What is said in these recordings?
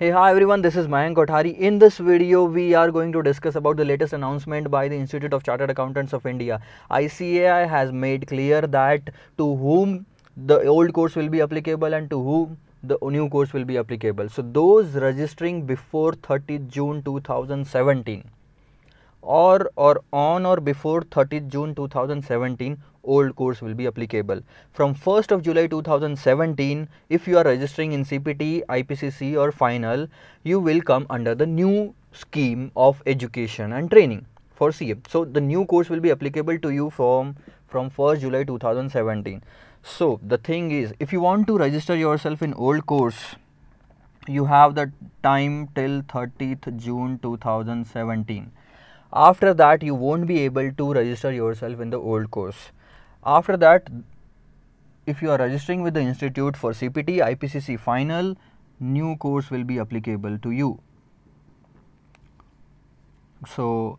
Hey hi everyone this is Mayank Kothari. In this video we are going to discuss about the latest announcement by the Institute of Chartered Accountants of India. ICAI has made clear that to whom the old course will be applicable and to whom the new course will be applicable. So those registering before 30 June 2017 or or on or before 30 June 2017 old course will be applicable. From 1st of July 2017, if you are registering in CPT, IPCC or final, you will come under the new scheme of education and training for CM. So the new course will be applicable to you from from 1st July 2017. So the thing is, if you want to register yourself in old course, you have the time till 30th June 2017 after that you won't be able to register yourself in the old course after that, if you are registering with the institute for CPT, IPCC final, new course will be applicable to you. So,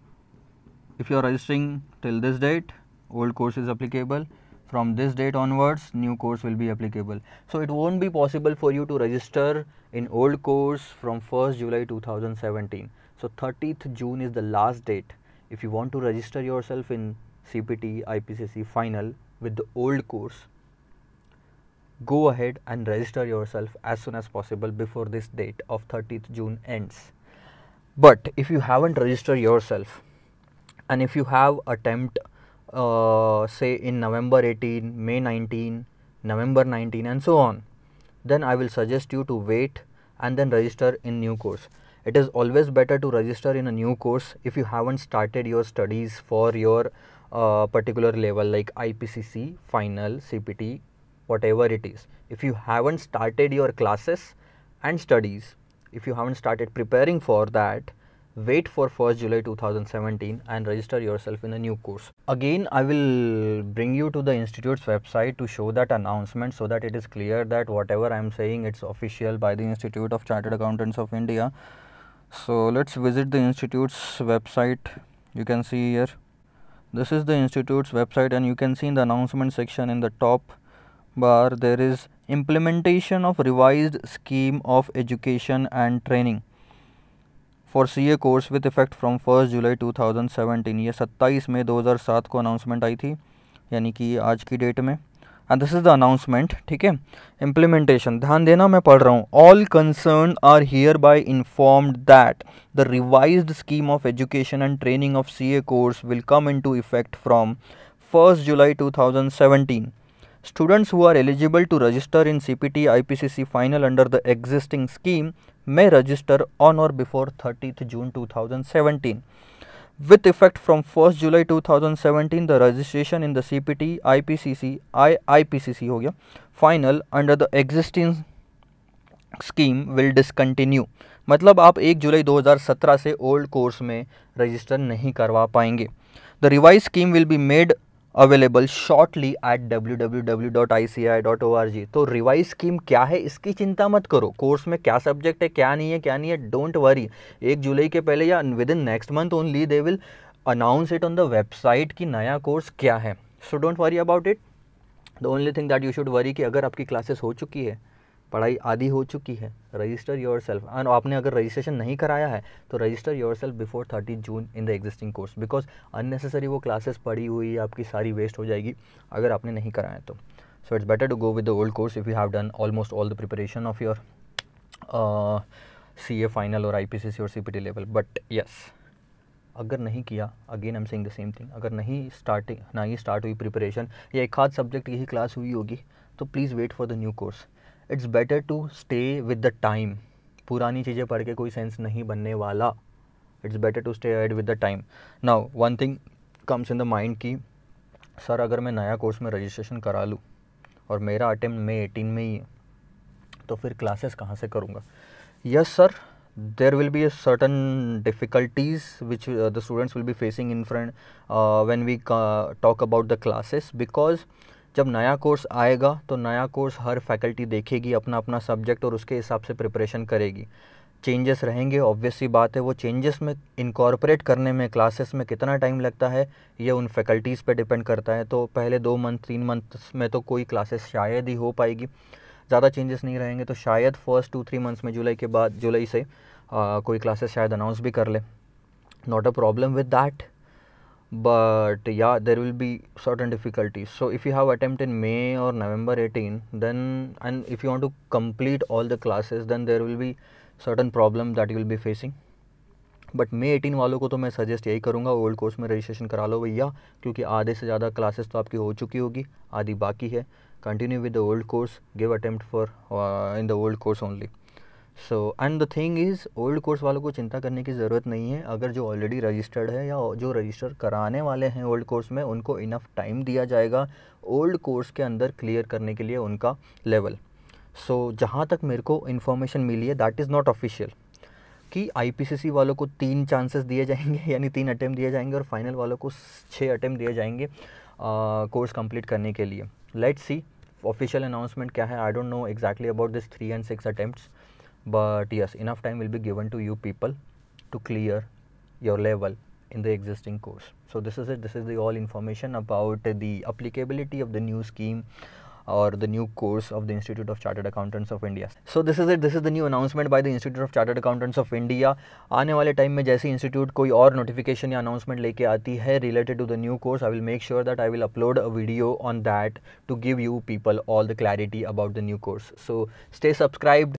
if you are registering till this date, old course is applicable. From this date onwards, new course will be applicable. So, it won't be possible for you to register in old course from 1st July 2017. So, 30th June is the last date if you want to register yourself in CPT, IPCC final with the old course, go ahead and register yourself as soon as possible before this date of 30th June ends. But if you haven't registered yourself and if you have attempt uh, say in November 18, May 19, November 19 and so on, then I will suggest you to wait and then register in new course it is always better to register in a new course if you haven't started your studies for your uh, particular level like IPCC, final, CPT, whatever it is. If you haven't started your classes and studies, if you haven't started preparing for that, wait for 1st July 2017 and register yourself in a new course. Again, I will bring you to the institute's website to show that announcement so that it is clear that whatever I am saying it's official by the Institute of Chartered Accountants of India. so let's visit the institute's website you can see here this is the institute's website and you can see in the announcement section in the top bar there is implementation of revised scheme of education and training for ca course with effect from 1st july 2017 ye 27 may 2007 ko announcement aayi thi yani ki aaj ki date mein and this is the announcement ठीक है implementation ध्यान देना मैं पढ़ रहा हूँ all concern are hereby informed that the revised scheme of education and training of C A course will come into effect from first July two thousand seventeen C P T I P C C final under the existing scheme may register on और before thirtieth June two thousand seventeen With effect from 1st July 2017, the registration in the CPT, IPCC, I, IPCC हो गया final under the existing scheme will discontinue. मतलब आप 1 जुलाई 2017 से old course में register नहीं करवा पाएंगे the revise scheme will be made available shortly at जी तो रिवाइज स्कीम क्या है इसकी चिंता मत करो कोर्स में क्या सब्जेक्ट है क्या नहीं है क्या नहीं है डोंट वरी एक जुलाई के पहले या within next month only they will announce it on the website कि नया कोर्स क्या है so don't worry about it the only thing that you should worry कि अगर आपकी क्लासेस हो चुकी है पढ़ाई आदि हो चुकी है रजिस्टर योर सेल्फ एंड आपने अगर रजिस्ट्रेशन नहीं कराया है तो register yourself before thirty June in the existing course because unnecessary वो क्लासेस पड़ी हुई आपकी सारी वेस्ट हो जाएगी अगर आपने नहीं कराया तो so it's better to go with the old course if you have done almost all the preparation of your C A final और आई पी सी सी और C P T level but yes अगर नहीं किया again I am saying the same thing अगर नहीं starting ना ही start हुई preparation या एक खास सब्जेक्ट की ही क्लास हुई होगी तो please wait for the new course it's better to stay with the time पुरानी चीज़ें पढ़ के कोई सेंस नहीं बनने वाला it's better to stay at with the time now one thing comes in the mind कि सर अगर मैं नया कोर्स में रजिस्ट्रेशन करा लूँ और मेरा अटैम्प्ट मे एटीन में ही है तो फिर क्लासेस कहाँ से करूँगा yes sir there will be a certain difficulties which the students will be facing in front when we talk about the classes because जब नया कोर्स आएगा तो नया कोर्स हर फैकल्टी देखेगी अपना अपना सब्जेक्ट और उसके हिसाब से प्रिपरेशन करेगी चेंजेस रहेंगे ऑब्वियसली बात है वो चेंजेस में इनकॉर्पोरेट करने में क्लासेस में कितना टाइम लगता है ये उन फैकल्टीज़ पे डिपेंड करता है तो पहले दो मंथ तीन मंथ में तो कोई क्लासेस शायद ही हो पाएगी ज़्यादा चेंजेस नहीं रहेंगे तो शायद फर्स्ट टू थ्री मंथ्स में जुलाई के बाद जुलाई से आ, कोई क्लासेस शायद अनाउंस भी कर ले not a problem with that but yeah there will be certain difficulties so if you have attempt in may or november 18 then and if you want to complete all the classes then there will be certain problem that you will be facing but May eighteen वालों को तो मैं suggest यही करूँगा old course में registration करा लो भैया क्योंकि आधे से ज़्यादा क्लासेस तो आपकी हो चुकी होगी आधी बाकी है continue with the old course give attempt for in the old course only so and the thing is old course वालों को चिंता करने की ज़रूरत नहीं है अगर जो ऑलरेडी रजिस्टर्ड है या जो रजिस्टर कराने वाले हैं ओल्ड कोर्स में उनको इनफ टाइम दिया जाएगा ओल्ड कोर्स के अंदर क्लियर करने के लिए उनका लेवल सो so, जहाँ तक मेरे को इन्फॉर्मेशन मिली है दैट इज़ नॉट ऑफिशियल कि आईपीसीसी वालों को तीन चांसेस दिए जाएंगे यानी तीन अटैम्प्ट दिए जाएंगे और फाइनल वालों को छः अटैम्प्ट दिए जाएंगे कोर्स कंप्लीट करने के लिए लेट्स सी ऑफिशियल अनाउंसमेंट क्या है I don't know exactly about this three and six attempts but yes enough time will be given to you people to clear your level in the existing course so this is it this is the all information about the applicability of the new scheme or the new course of the Institute of Chartered Accountants of India. So this is it, this is the new announcement by the Institute of Chartered Accountants of India. आने वाले time में जैसे Institute कोई और notification या announcement लेके आती है to the new course, I will make sure that I will upload a video on that to give you people all the clarity about the new course. So stay subscribed.